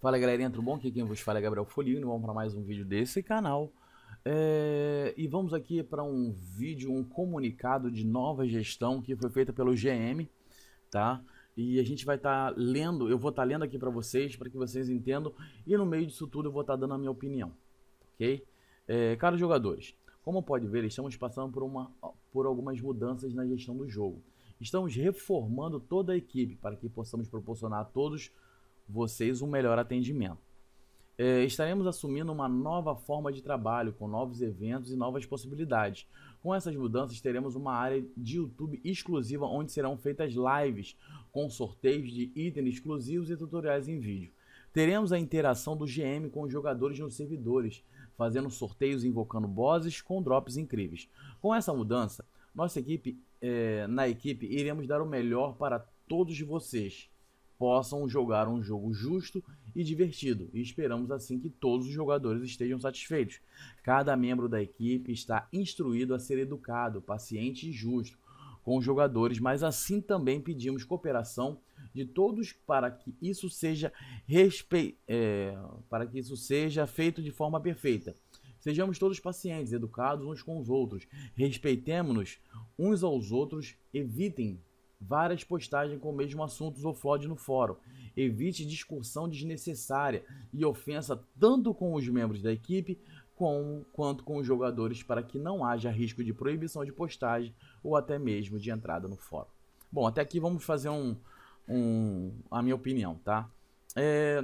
Fala galerinha, tudo bom? Aqui quem vos fala é Gabriel Folino, vamos para mais um vídeo desse canal. É... E vamos aqui para um vídeo, um comunicado de nova gestão que foi feita pelo GM, tá? E a gente vai estar tá lendo, eu vou estar tá lendo aqui para vocês, para que vocês entendam, e no meio disso tudo eu vou estar tá dando a minha opinião, ok? É... Caros jogadores, como pode ver, estamos passando por, uma, por algumas mudanças na gestão do jogo. Estamos reformando toda a equipe para que possamos proporcionar a todos vocês um melhor atendimento. É, estaremos assumindo uma nova forma de trabalho, com novos eventos e novas possibilidades. Com essas mudanças, teremos uma área de YouTube exclusiva onde serão feitas lives com sorteios de itens exclusivos e tutoriais em vídeo. Teremos a interação do GM com os jogadores nos servidores, fazendo sorteios invocando bosses com drops incríveis. Com essa mudança, nossa equipe, é, na equipe, iremos dar o melhor para todos vocês possam jogar um jogo justo e divertido, e esperamos assim que todos os jogadores estejam satisfeitos. Cada membro da equipe está instruído a ser educado, paciente e justo com os jogadores, mas assim também pedimos cooperação de todos para que isso seja respe... É, para que isso seja feito de forma perfeita. Sejamos todos pacientes, educados uns com os outros, respeitemos-nos uns aos outros, evitem várias postagens com o mesmo assunto ou flood no fórum. Evite discussão desnecessária e ofensa tanto com os membros da equipe com, quanto com os jogadores para que não haja risco de proibição de postagem ou até mesmo de entrada no fórum. Bom, até aqui vamos fazer um, um a minha opinião, tá? É,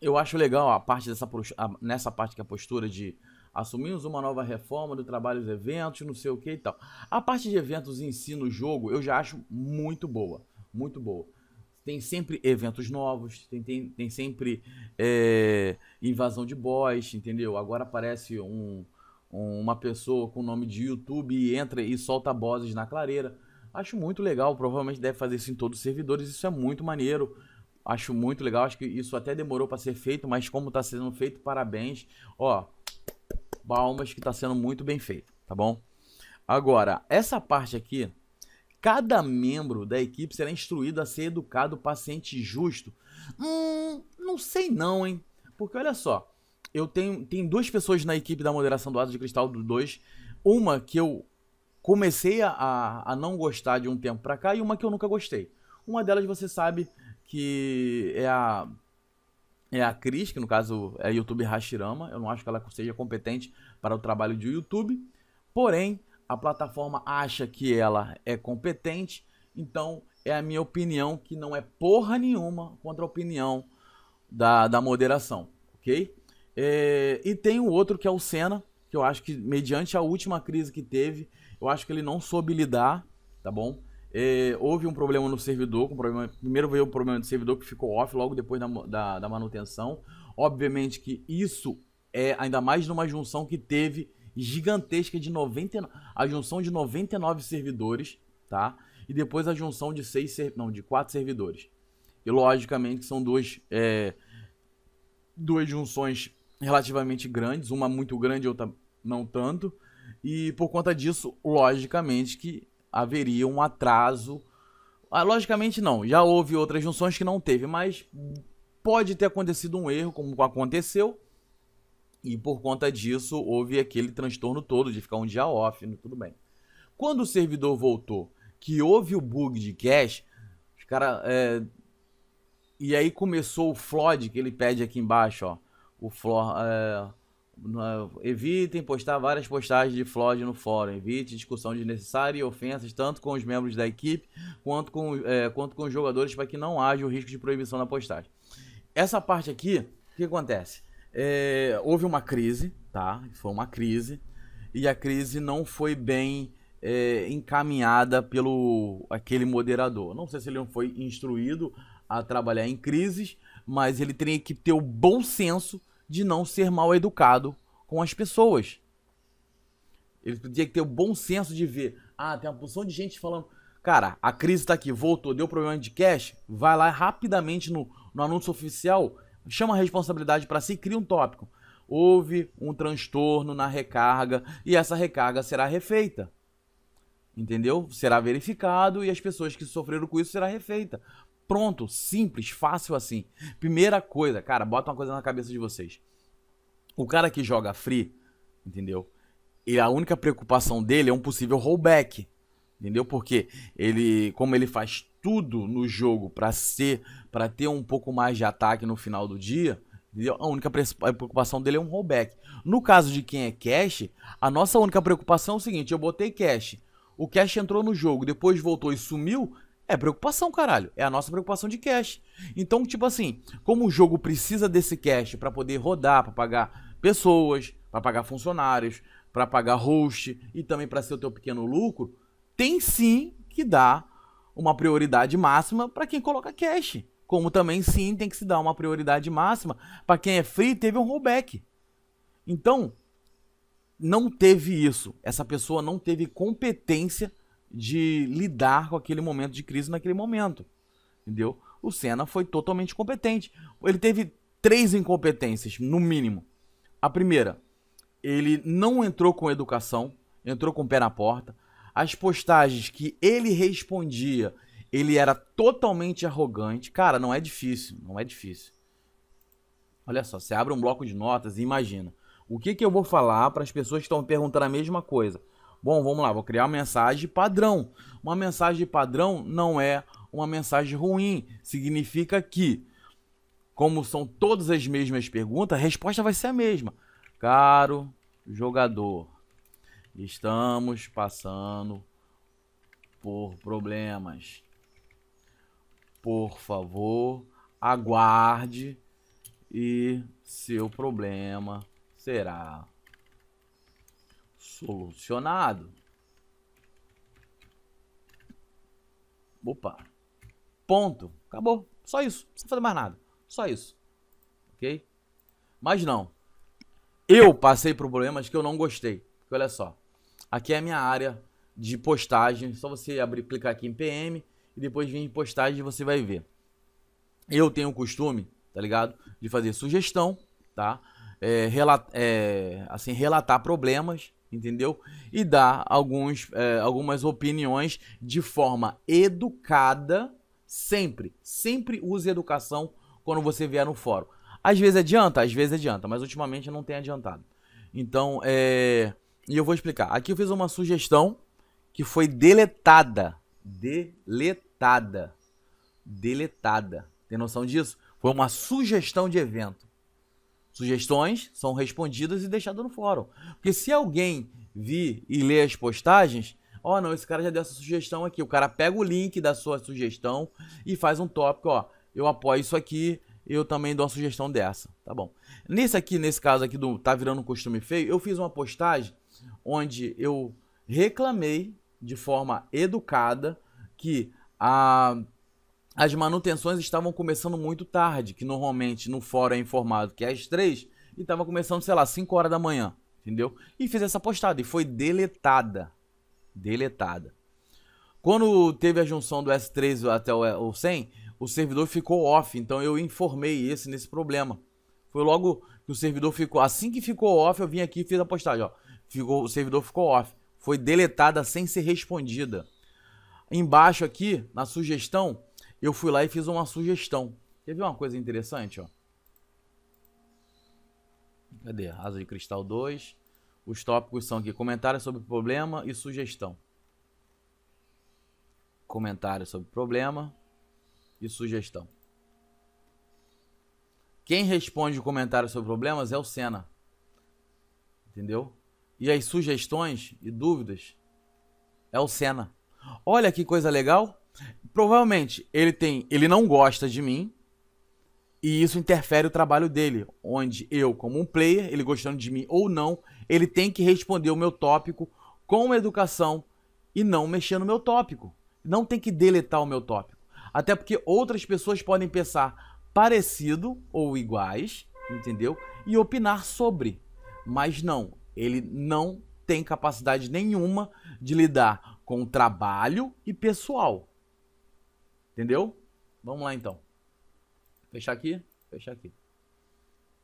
eu acho legal a parte dessa a, nessa parte que é a postura de assumimos uma nova reforma do trabalho dos eventos, não sei o que e tal. A parte de eventos em si no jogo eu já acho muito boa, muito boa. Tem sempre eventos novos, tem, tem, tem sempre é, invasão de boss, entendeu? Agora aparece um, um, uma pessoa com o nome de YouTube e entra e solta bosses na clareira. Acho muito legal, provavelmente deve fazer isso em todos os servidores, isso é muito maneiro acho muito legal. Acho que isso até demorou para ser feito, mas como está sendo feito, parabéns. Ó, palmas que está sendo muito bem feito, tá bom? Agora, essa parte aqui, cada membro da equipe será instruído a ser educado paciente justo. Hum, não sei não, hein? Porque olha só, eu tenho tem duas pessoas na equipe da moderação do Asa de Cristal do 2, uma que eu comecei a, a não gostar de um tempo para cá e uma que eu nunca gostei. Uma delas você sabe que é a é a Cris, que no caso é YouTube Hashirama. Eu não acho que ela seja competente para o trabalho de YouTube. Porém, a plataforma acha que ela é competente. Então, é a minha opinião, que não é porra nenhuma contra a opinião da, da moderação, ok? É, e tem o outro que é o Senna, que eu acho que, mediante a última crise que teve, eu acho que ele não soube lidar, tá bom? É, houve um problema no servidor, problema, primeiro veio o problema do servidor que ficou off logo depois da, da, da manutenção. Obviamente que isso é ainda mais numa junção que teve gigantesca de 99, a junção de 99 servidores, tá? E depois a junção de seis, não, de quatro servidores. E logicamente são duas, é, duas junções relativamente grandes, uma muito grande e outra não tanto. E por conta disso, logicamente que haveria um atraso. Ah, logicamente não, já houve outras junções que não teve, mas pode ter acontecido um erro, como aconteceu, e por conta disso houve aquele transtorno todo de ficar um dia off, né, tudo bem. Quando o servidor voltou, que houve o bug de cache, os É... E aí começou o flood que ele pede aqui embaixo, ó. O flood É Evitem postar várias postagens de Floyd no fórum. Evite discussão desnecessária e ofensas tanto com os membros da equipe quanto com, é, quanto com os jogadores para que não haja o risco de proibição na postagem. Essa parte aqui, o que acontece? É, houve uma crise, tá? Foi uma crise e a crise não foi bem é, encaminhada pelo aquele moderador. Não sei se ele não foi instruído a trabalhar em crises, mas ele tem que ter o bom senso de não ser mal educado com as pessoas. Ele tinha que ter o bom senso de ver. Ah, tem uma porção de gente falando. Cara, a crise tá aqui, voltou, deu problema de cash. Vai lá rapidamente no, no anúncio oficial, chama a responsabilidade para si cria um tópico. Houve um transtorno na recarga e essa recarga será refeita. Entendeu? Será verificado e as pessoas que sofreram com isso será refeita. Pronto, simples, fácil assim. Primeira coisa, cara, bota uma coisa na cabeça de vocês. O cara que joga free, entendeu? E a única preocupação dele é um possível rollback, entendeu? Porque ele, como ele faz tudo no jogo para ser, para ter um pouco mais de ataque no final do dia, entendeu? A única preocupação dele é um rollback. No caso de quem é cash, a nossa única preocupação é o seguinte: eu botei cash, o cash entrou no jogo, depois voltou e sumiu, é preocupação, caralho. É a nossa preocupação de cash. Então, tipo assim, como o jogo precisa desse cash para poder rodar, para pagar pessoas, para pagar funcionários, para pagar host e também para ser o teu pequeno lucro, tem sim que dar uma prioridade máxima para quem coloca cash. Como também sim tem que se dar uma prioridade máxima para quem é free teve um rollback. Então, não teve isso. Essa pessoa não teve competência de lidar com aquele momento de crise naquele momento. Entendeu? O Senna foi totalmente competente. Ele teve três incompetências, no mínimo. A primeira, ele não entrou com educação, entrou com o pé na porta. As postagens que ele respondia, ele era totalmente arrogante. Cara, não é difícil, não é difícil. Olha só, você abre um bloco de notas e imagina. O que, que eu vou falar para as pessoas que estão perguntando a mesma coisa? Bom, vamos lá, vou criar uma mensagem padrão. Uma mensagem padrão não é uma mensagem ruim. Significa que, como são todas as mesmas perguntas, a resposta vai ser a mesma. Caro jogador, estamos passando por problemas. Por favor, aguarde e seu problema será Solucionado. Opa. Ponto. Acabou. Só isso. Não precisa fazer mais nada. Só isso. Ok? Mas não. Eu passei por problemas que eu não gostei. Porque olha só. Aqui é a minha área de postagem. Só você abrir, clicar aqui em PM e depois vir em postagem você vai ver. Eu tenho o costume, tá ligado? De fazer sugestão, tá? É, relata, é, assim, relatar problemas entendeu? E dar alguns, é, algumas opiniões de forma educada, sempre. Sempre use educação quando você vier no fórum. Às vezes adianta, às vezes adianta, mas ultimamente não tem adiantado. Então, é. E eu vou explicar. Aqui eu fiz uma sugestão que foi deletada. Deletada. Deletada. Tem noção disso? Foi uma sugestão de evento. Sugestões são respondidas e deixadas no fórum. Porque se alguém vir e ler as postagens, ó, oh, não, esse cara já deu essa sugestão aqui. O cara pega o link da sua sugestão e faz um tópico, ó, eu apoio isso aqui, eu também dou uma sugestão dessa, tá bom? Nesse aqui, nesse caso aqui do tá virando um costume feio, eu fiz uma postagem onde eu reclamei de forma educada que a as manutenções estavam começando muito tarde, que normalmente no fórum é informado que é às 3 e estava começando, sei lá, 5 horas da manhã, entendeu? E fiz essa postada e foi deletada. Deletada. Quando teve a junção do S3 até o 100, o servidor ficou off, então eu informei esse nesse problema. Foi logo que o servidor ficou, assim que ficou off, eu vim aqui e fiz a postagem, ó. Ficou, o servidor ficou off. Foi deletada sem ser respondida. Embaixo aqui, na sugestão, eu fui lá e fiz uma sugestão. Quer ver uma coisa interessante, ó? Cadê? Asa de Cristal 2. Os tópicos são aqui: comentários sobre problema e sugestão. Comentários sobre problema e sugestão. Quem responde comentários sobre problemas é o Senna. Entendeu? E as sugestões e dúvidas é o Senna. Olha que coisa legal! provavelmente ele tem, ele não gosta de mim e isso interfere o trabalho dele, onde eu, como um player, ele gostando de mim ou não, ele tem que responder o meu tópico com educação e não mexer no meu tópico. Não tem que deletar o meu tópico. Até porque outras pessoas podem pensar parecido ou iguais, entendeu? E opinar sobre. Mas não, ele não tem capacidade nenhuma de lidar com trabalho e pessoal. Entendeu? Vamos lá então. Fechar aqui, fechar aqui.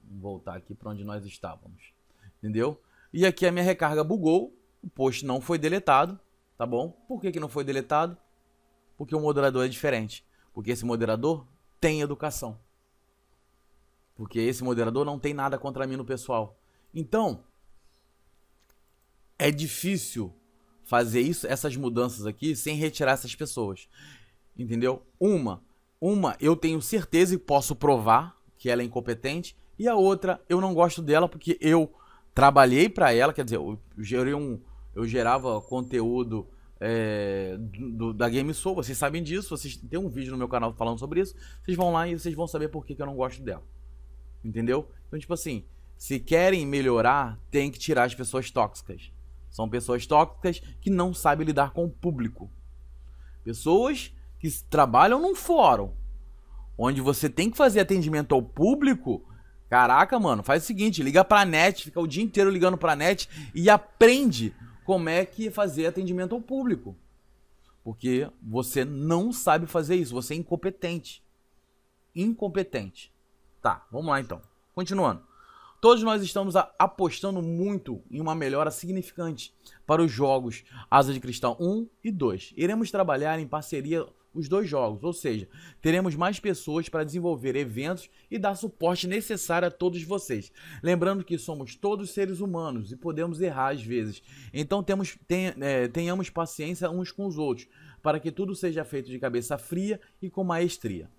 Vamos voltar aqui para onde nós estávamos. Entendeu? E aqui a minha recarga bugou, o post não foi deletado, tá bom? Por que, que não foi deletado? Porque o moderador é diferente. Porque esse moderador tem educação. Porque esse moderador não tem nada contra mim no pessoal. Então, é difícil fazer isso, essas mudanças aqui, sem retirar essas pessoas entendeu? Uma, uma eu tenho certeza e posso provar que ela é incompetente, e a outra eu não gosto dela porque eu trabalhei para ela, quer dizer, eu gerei um, eu gerava conteúdo é, do, da vocês sabem disso, vocês tem um vídeo no meu canal falando sobre isso, vocês vão lá e vocês vão saber por que, que eu não gosto dela, entendeu? Então tipo assim, se querem melhorar, tem que tirar as pessoas tóxicas. São pessoas tóxicas que não sabem lidar com o público. Pessoas que trabalham num fórum, onde você tem que fazer atendimento ao público, caraca, mano, faz o seguinte, liga pra net, fica o dia inteiro ligando pra net e aprende como é que fazer atendimento ao público. Porque você não sabe fazer isso, você é incompetente. Incompetente. Tá, vamos lá então. Continuando. Todos nós estamos apostando muito em uma melhora significante para os jogos Asa de Cristal 1 e 2. Iremos trabalhar em parceria os dois jogos, ou seja, teremos mais pessoas para desenvolver eventos e dar suporte necessário a todos vocês. Lembrando que somos todos seres humanos e podemos errar às vezes, então temos, é, tenhamos paciência uns com os outros, para que tudo seja feito de cabeça fria e com maestria.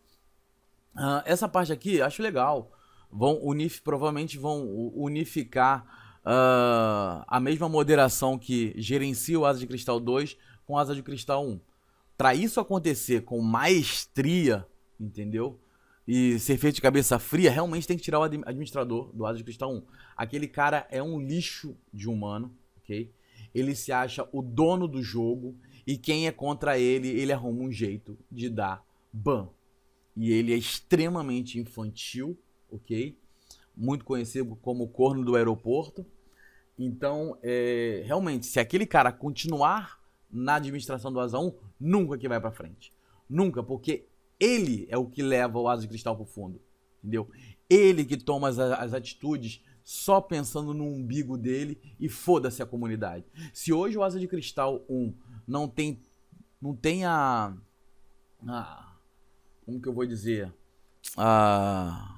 Uh, essa parte aqui acho legal. Vão unif, provavelmente vão unificar. Uh, a mesma moderação que gerencia o Asa de Cristal 2 com Asa de Cristal 1 para isso acontecer com maestria, entendeu? E ser feito de cabeça fria, realmente tem que tirar o administrador do Asa de Cristal 1. Aquele cara é um lixo de humano, ok? Ele se acha o dono do jogo e quem é contra ele, ele arruma um jeito de dar ban. E ele é extremamente infantil, ok? Muito conhecido como o corno do aeroporto. Então, é, realmente, se aquele cara continuar na administração do Asa 1 nunca que vai para frente. Nunca, porque ele é o que leva o Asa de Cristal pro fundo. Entendeu? Ele que toma as, as atitudes só pensando no umbigo dele e foda-se a comunidade. Se hoje o Asa de Cristal 1 não tem não tem a, a como que eu vou dizer, a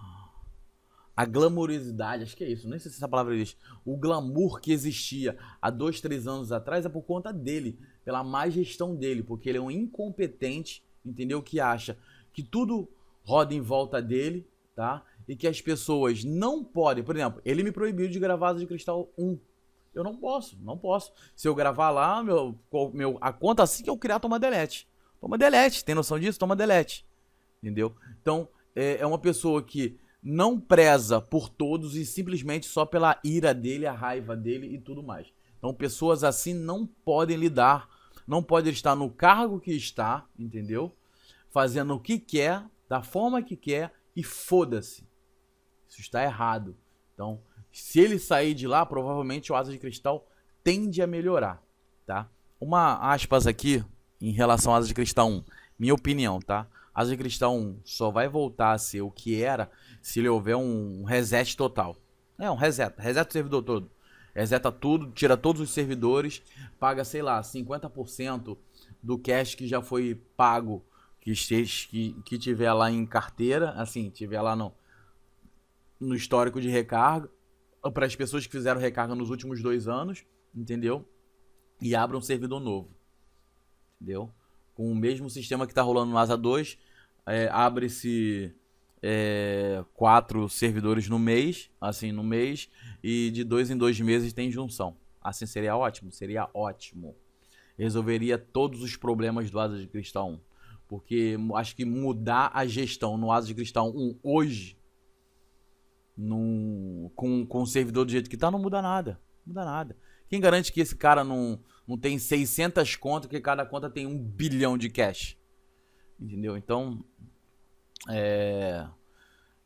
a glamourosidade, acho que é isso, nem sei se essa palavra existe. O glamour que existia há dois, três anos atrás é por conta dele, pela má gestão dele, porque ele é um incompetente, entendeu? Que acha que tudo roda em volta dele, tá? E que as pessoas não podem. Por exemplo, ele me proibiu de gravar de Cristal 1. Eu não posso, não posso. Se eu gravar lá, meu, meu, a conta assim que eu criar toma delete. Toma delete, tem noção disso? Toma delete. Entendeu? Então, é, é uma pessoa que não preza por todos e simplesmente só pela ira dele, a raiva dele e tudo mais. Então, pessoas assim não podem lidar não pode estar no cargo que está, entendeu? Fazendo o que quer, da forma que quer e foda-se. Isso está errado. Então, se ele sair de lá, provavelmente o Asa de Cristal tende a melhorar, tá? Uma aspas aqui em relação ao Asa de Cristal 1. Minha opinião, tá? Asa de Cristal 1 só vai voltar a ser o que era se ele houver um reset total. É, um reset. reset o servidor todo reseta tudo, tira todos os servidores, paga, sei lá, 50% do cash que já foi pago, que, esteja, que, que tiver lá em carteira, assim, tiver lá no, no histórico de recarga, para as pessoas que fizeram recarga nos últimos dois anos, entendeu? E abra um servidor novo, entendeu? Com o mesmo sistema que está rolando no Asa 2, é, abre-se é, quatro servidores no mês, assim, no mês, e de dois em dois meses tem junção. Assim seria ótimo, seria ótimo. Resolveria todos os problemas do Asa de Cristal 1. Porque acho que mudar a gestão no Asa de Cristal 1 hoje, num, com, com o servidor do jeito que tá, não muda nada. Não muda nada. Quem garante que esse cara não, não tem 600 contas, que cada conta tem um bilhão de cash? Entendeu? Então, é,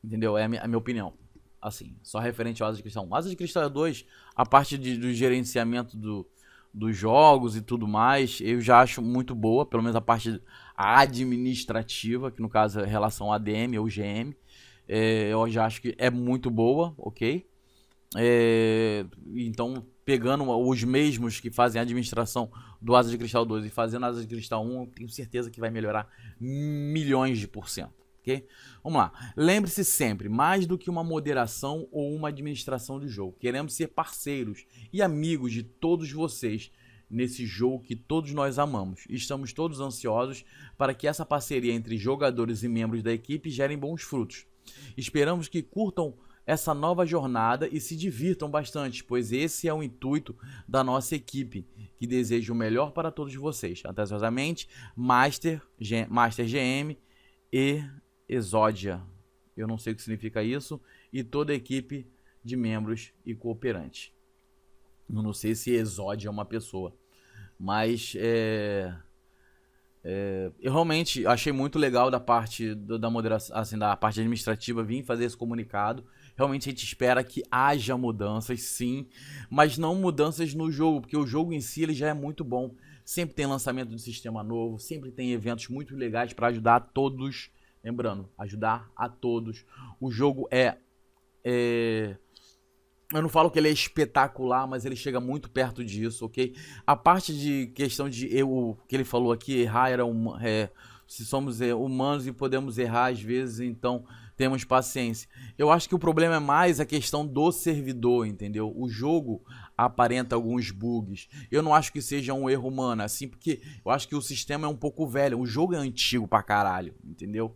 entendeu? É a minha, a minha opinião. Assim, só referente ao Asa de Cristal 1. Asa de Cristal 2, é a parte de, do gerenciamento do, dos jogos e tudo mais, eu já acho muito boa, pelo menos a parte administrativa, que no caso é relação ADM ou GM, é, eu já acho que é muito boa, ok? É, então, pegando os mesmos que fazem a administração do Asa de Cristal 2 e fazendo Asa de Cristal 1, tenho certeza que vai melhorar milhões de por cento ok? Vamos lá. Lembre-se sempre, mais do que uma moderação ou uma administração do jogo, queremos ser parceiros e amigos de todos vocês nesse jogo que todos nós amamos. Estamos todos ansiosos para que essa parceria entre jogadores e membros da equipe gerem bons frutos. Esperamos que curtam essa nova jornada e se divirtam bastante, pois esse é o intuito da nossa equipe, que deseja o melhor para todos vocês. Atenciosamente, Master, G Master GM e Exódia. Eu não sei o que significa isso. E toda a equipe de membros e cooperantes. Eu não sei se Exódia é uma pessoa. Mas é, é, eu realmente achei muito legal da parte do, da moderação, assim, da parte administrativa vir fazer esse comunicado. Realmente a gente espera que haja mudanças, sim, mas não mudanças no jogo, porque o jogo em si ele já é muito bom. Sempre tem lançamento de sistema novo, sempre tem eventos muito legais para ajudar todos Lembrando, ajudar a todos. O jogo é, é. Eu não falo que ele é espetacular, mas ele chega muito perto disso, ok? A parte de questão de eu que ele falou aqui, errar era um. É, se somos é, humanos e podemos errar às vezes, então temos paciência. Eu acho que o problema é mais a questão do servidor, entendeu? O jogo aparenta alguns bugs. Eu não acho que seja um erro humano, assim, porque eu acho que o sistema é um pouco velho. O jogo é antigo pra caralho, entendeu?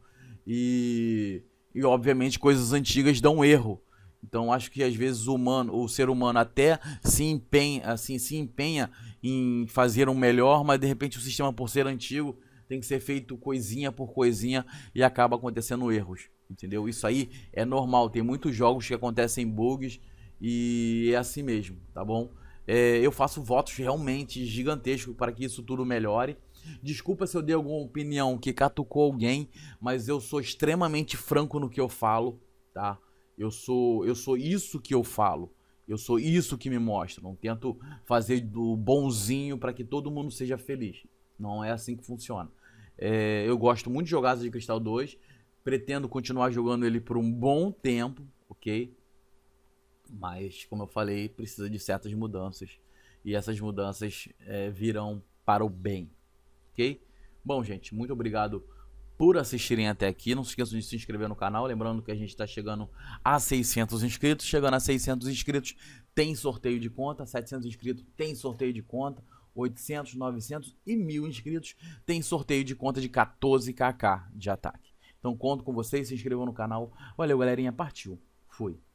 E, e obviamente coisas antigas dão erro. Então acho que às vezes o humano, o ser humano até se empenha, assim, se empenha em fazer um melhor, mas de repente o sistema por ser antigo tem que ser feito coisinha por coisinha e acaba acontecendo erros, entendeu? Isso aí é normal, tem muitos jogos que acontecem bugs e é assim mesmo, tá bom? É, eu faço votos realmente gigantescos para que isso tudo melhore Desculpa se eu dei alguma opinião que catucou alguém, mas eu sou extremamente franco no que eu falo, tá? Eu sou, eu sou isso que eu falo. Eu sou isso que me mostra Não tento fazer do bonzinho para que todo mundo seja feliz. Não é assim que funciona. É, eu gosto muito de jogar Asa de Cristal 2. Pretendo continuar jogando ele por um bom tempo, ok? Mas, como eu falei, precisa de certas mudanças. E essas mudanças é, virão para o bem ok? Bom, gente, muito obrigado por assistirem até aqui. Não se esqueçam de se inscrever no canal. Lembrando que a gente está chegando a 600 inscritos. Chegando a 600 inscritos, tem sorteio de conta. 700 inscritos, tem sorteio de conta. 800, 900 e 1000 inscritos, tem sorteio de conta de 14kk de ataque. Então conto com vocês, se inscrevam no canal. Valeu, galerinha. Partiu. Fui.